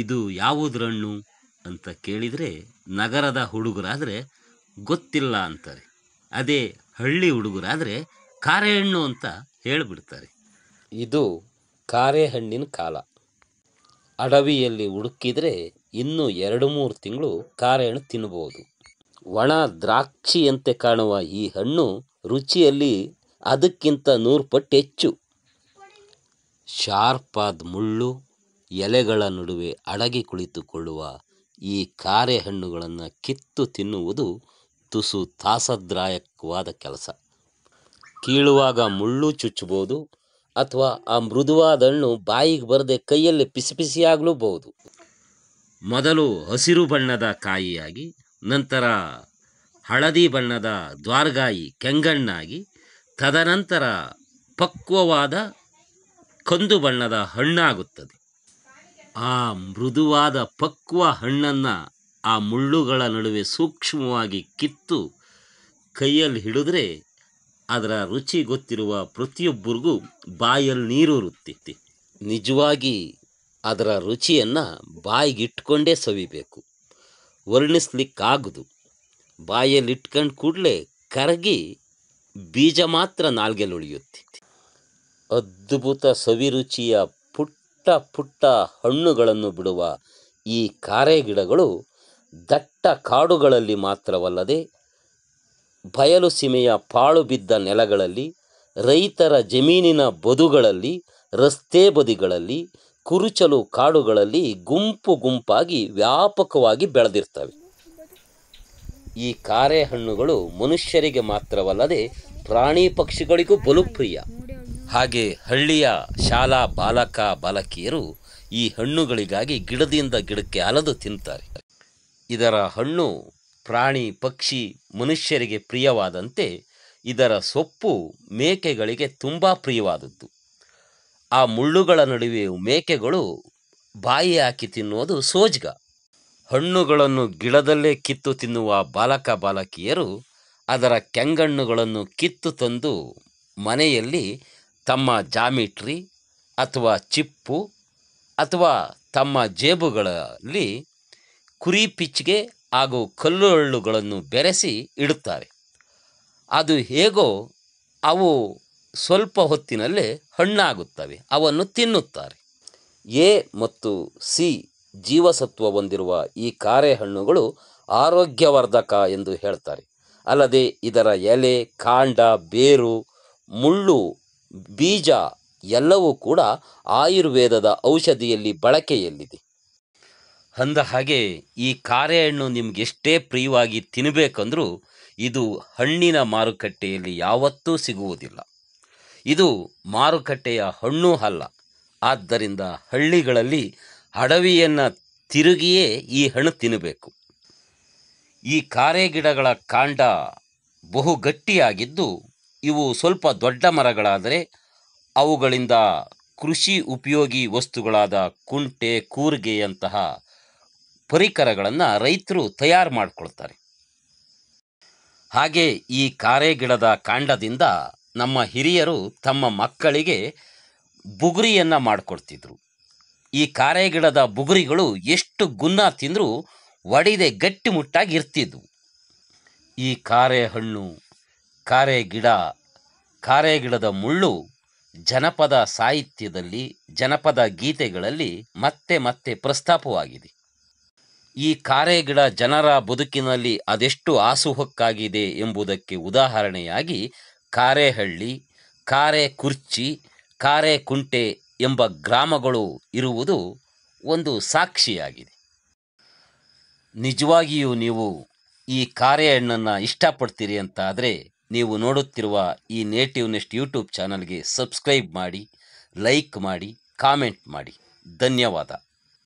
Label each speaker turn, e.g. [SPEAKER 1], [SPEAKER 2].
[SPEAKER 1] ಇದು ಯಾವುದ್ರ ಅಂತ ಕೇಳಿದರೆ ನಗರದ ಹುಡುಗರಾದರೆ ಗೊತ್ತಿಲ್ಲ ಅಂತಾರೆ ಅದೇ ಹಳ್ಳಿ ಹುಡುಗರಾದರೆ ಕಾರೆಹಣ್ಣು ಅಂತ ಹೇಳಿಬಿಡ್ತಾರೆ ಇದು ಕಾರೆಹಣ್ಣಿನ ಕಾಲ ಅಡವಿಯಲ್ಲಿ ಹುಡುಕಿದರೆ ಇನ್ನೂ ಎರಡು ಮೂರು ತಿಂಗಳು ಕಾರೆ ಹಣ್ಣು ತಿನ್ಬೋದು ಒಣ ದ್ರಾಕ್ಷಿಯಂತೆ ಕಾಣುವ ಈ ಹಣ್ಣು ರುಚಿಯಲ್ಲಿ ಅದಕ್ಕಿಂತ ನೂರು ಪಟ್ಟು ಹೆಚ್ಚು ಶಾರ್ಪಾದ ಮುಳ್ಳು ಎಲೆಗಳ ನಡುವೆ ಅಡಗಿ ಕುಳಿತುಕೊಳ್ಳುವ ಈ ಕಾರೆ ಹಣ್ಣುಗಳನ್ನು ಕಿತ್ತು ತಿನ್ನುವುದು ತುಸು ತಾಸದ್ರಾಯಕವಾದ ಕೆಲಸ ಕೀಳುವಾಗ ಮುಳ್ಳು ಚುಚ್ಚಬಹುದು ಅಥವಾ ಆ ಮೃದುವಾದ ಹಣ್ಣು ಬಾಯಿಗೆ ಬರದೆ ಕೈಯಲ್ಲಿ ಪಿಸಿ ಮೊದಲು ಹಸಿರು ಬಣ್ಣದ ಕಾಯಿಯಾಗಿ ನಂತರ ಹಳದಿ ಬಣ್ಣದ ದ್ವಾರಗಾಯಿ ಕೆಂಗಣ್ಣಾಗಿ ತದನಂತರ ಪಕ್ವವಾದ ಕಂದು ಬಣ್ಣದ ಹಣ್ಣಾಗುತ್ತದೆ ಆ ಮೃದುವಾದ ಪಕ್ವ ಹಣ್ಣನ್ನು ಆ ಮುಳ್ಳುಗಳ ನಡುವೆ ಸೂಕ್ಷ್ಮವಾಗಿ ಕಿತ್ತು ಕೈಯಲ್ಲಿ ಹಿಡಿದ್ರೆ ಅದರ ರುಚಿ ಗೊತ್ತಿರುವ ಪ್ರತಿಯೊಬ್ಬರಿಗೂ ಬಾಯಲ್ಲಿ ಇರುತ್ತಿತ್ತು ನಿಜವಾಗಿ ಅದರ ರುಚಿಯನ್ನು ಬಾಯಿಗಿಟ್ಕೊಂಡೇ ಸವಿಬೇಕು ವರ್ಣಿಸ್ಲಿಕ್ಕಾಗದು ಬಾಯಲ್ಲಿ ಇಟ್ಕೊಂಡು ಕೂಡಲೇ ಕರಗಿ ಬೀಜ ಮಾತ್ರ ನಾಲ್ಗೆಲ್ಲಿ ಉಳಿಯುತ್ತಿತ್ತು ಅದ್ಭುತ ಸವಿರುಚಿಯ ಪುಟ್ಟ ಪುಟ್ಟ ಹಣ್ಣುಗಳನ್ನು ಬಿಡುವ ಈ ಕಾರೆ ಗಿಡಗಳು ದಟ್ಟ ಕಾಡುಗಳಲ್ಲಿ ಮಾತ್ರವಲ್ಲದೆ ಬಯಲು ಸೀಮೆಯ ಪಾಳು ಬಿದ್ದ ನೆಲಗಳಲ್ಲಿ ರೈತರ ಜಮೀನಿನ ಬದುಗಳಲ್ಲಿ ರಸ್ತೆ ಬದಿಗಳಲ್ಲಿ ಕುರುಚಲು ಕಾಡುಗಳಲ್ಲಿ ಗುಂಪು ಗುಂಪಾಗಿ ವ್ಯಾಪಕವಾಗಿ ಬೆಳೆದಿರ್ತವೆ ಈ ಕಾರೆ ಹಣ್ಣುಗಳು ಮನುಷ್ಯರಿಗೆ ಮಾತ್ರವಲ್ಲದೆ ಪ್ರಾಣಿ ಪಕ್ಷಿಗಳಿಗೂ ಬಲುಪ್ರಿಯ ಹಾಗೆ ಹಳ್ಳಿಯ ಶಾಲಾ ಬಾಲಕ ಬಾಲಕಿಯರು ಈ ಹಣ್ಣುಗಳಿಗಾಗಿ ಗಿಡದಿಂದ ಗಿಡಕ್ಕೆ ಅಲದು ತಿಂತಾರೆ ಇದರ ಹಣ್ಣು ಪ್ರಾಣಿ ಪಕ್ಷಿ ಮನುಷ್ಯರಿಗೆ ಪ್ರಿಯವಾದಂತೆ ಇದರ ಸೊಪ್ಪು ಮೇಕೆಗಳಿಗೆ ತುಂಬ ಪ್ರಿಯವಾದದ್ದು ಆ ಮುಳ್ಳುಗಳ ನಡುವೆ ಮೇಕೆಗಳು ಬಾಯಿ ಹಾಕಿ ತಿನ್ನುವುದು ಸೋಜ್ಗ ಹಣ್ಣುಗಳನ್ನು ಗಿಡದಲ್ಲೇ ಕಿತ್ತು ತಿನ್ನುವ ಬಾಲಕ ಬಾಲಕಿಯರು ಅದರ ಕೆಂಗಣ್ಣುಗಳನ್ನು ಕಿತ್ತು ತಂದು ಮನೆಯಲ್ಲಿ ತಮ್ಮ ಜಾಮಿಟ್ರಿ ಅಥವಾ ಚಿಪ್ಪು ಅಥವಾ ತಮ್ಮ ಜೇಬುಗಳಲ್ಲಿ ಕುರಿ ಪಿಚ್ಗೆ ಹಾಗೂ ಕಲ್ಲುಗಳನ್ನು ಬೆರೆಸಿ ಇಡುತ್ತಾರೆ ಅದು ಹೇಗೋ ಅವು ಸ್ವಲ್ಪ ಹೊತ್ತಿನಲ್ಲೇ ಹಣ್ಣಾಗುತ್ತವೆ ಅವನ್ನು ತಿನ್ನುತ್ತಾರೆ ಎ ಮತ್ತು ಸಿ ಜೀವಸತ್ವ ಹೊಂದಿರುವ ಈ ಕಾರೆ ಹಣ್ಣುಗಳು ಆರೋಗ್ಯವರ್ಧಕ ಎಂದು ಹೇಳ್ತಾರೆ ಅಲ್ಲದೆ ಇದರ ಎಲೆ ಕಾಂಡ ಬೇರು ಮುಳ್ಳು ಬೀಜ ಎಲ್ಲವೂ ಕೂಡ ಆಯುರ್ವೇದದ ಔಷಧಿಯಲ್ಲಿ ಬಳಕೆಯಲ್ಲಿದೆ ಅಂದ ಹಾಗೆ ಈ ಕಾರೆ ಹಣ್ಣು ಎಷ್ಟೇ ಪ್ರಿಯವಾಗಿ ತಿನ್ನಬೇಕಂದ್ರೂ ಇದು ಹಣ್ಣಿನ ಮಾರುಕಟ್ಟೆಯಲ್ಲಿ ಯಾವತ್ತೂ ಸಿಗುವುದಿಲ್ಲ ಇದು ಮಾರುಕಟ್ಟೆಯ ಹಣ್ಣು ಅಲ್ಲ ಆದ್ದರಿಂದ ಹಳ್ಳಿಗಳಲ್ಲಿ ಅಡವಿಯನ್ನು ತಿರುಗಿಯೇ ಈ ಹಣ್ಣು ತಿನ್ನಬೇಕು ಈ ಕಾರೆ ಗಿಡಗಳ ಕಾಂಡ ಬಹು ಗಟ್ಟಿಯಾಗಿದ್ದು ಇವು ಸ್ವಲ್ಪ ದೊಡ್ಡ ಮರಗಳಾದರೆ ಅವುಗಳಿಂದ ಕೃಷಿ ಉಪಯೋಗಿ ವಸ್ತುಗಳಾದ ಕುಂಟೆ ಕೂರ್ಗೆಯಂತಹ ಪರಿಕರಗಳನ್ನು ರೈತರು ತಯಾರು ಮಾಡಿಕೊಳ್ತಾರೆ ಹಾಗೆ ಈ ಕಾರೆ ಗಿಡದ ಕಾಂಡದಿಂದ ನಮ್ಮ ಹಿರಿಯರು ತಮ್ಮ ಮಕ್ಕಳಿಗೆ ಬುಗುರಿಯನ್ನು ಮಾಡಿಕೊಡ್ತಿದ್ರು ಈ ಕಾರೆ ಗಿಡದ ಬುಗುರಿಗಳು ಎಷ್ಟು ಗುನ್ನ ತಿಂದರೂ ಒಡಿದೆ ಗಟ್ಟಿಮುಟ್ಟಾಗಿ ಇರ್ತಿದ್ವು ಈ ಕಾರೆ ಹಣ್ಣು ಕಾರೆ ಗಿಡ ಕಾರೆ ಗಿಡದ ಮುಳ್ಳು ಜನಪದ ಸಾಹಿತ್ಯದಲ್ಲಿ ಜನಪದ ಗೀತೆಗಳಲ್ಲಿ ಮತ್ತೆ ಮತ್ತೆ ಪ್ರಸ್ತಾಪವಾಗಿದೆ ಈ ಕಾರೆ ಗಿಡ ಜನರ ಬದುಕಿನಲ್ಲಿ ಅದೆಷ್ಟು ಆಸುಹಕ್ಕಾಗಿದೆ ಎಂಬುದಕ್ಕೆ ಉದಾಹರಣೆಯಾಗಿ ಕಾರೆಹಳ್ಳಿ ಕಾರೆ ಕುರ್ಚಿ ಕಾರೆ ಕುಂಟೆ ಎಂಬ ಗ್ರಾಮಗಳು ಇರುವುದು ಒಂದು ಸಾಕ್ಷಿಯಾಗಿದೆ ನಿಜವಾಗಿಯೂ ನೀವು ಈ ಕಾರೆ ಹಣ್ಣನ್ನು ಇಷ್ಟಪಡ್ತೀರಿ ಅಂತಾದರೆ ನೀವು ನೋಡುತ್ತಿರುವ ಈ ನೇಟಿವ್ ನೆಸ್ಟ್ ಯೂಟ್ಯೂಬ್ ಚಾನಲ್ಗೆ ಸಬ್ಸ್ಕ್ರೈಬ್ ಮಾಡಿ ಲೈಕ್ ಮಾಡಿ ಕಾಮೆಂಟ್ ಮಾಡಿ ಧನ್ಯವಾದ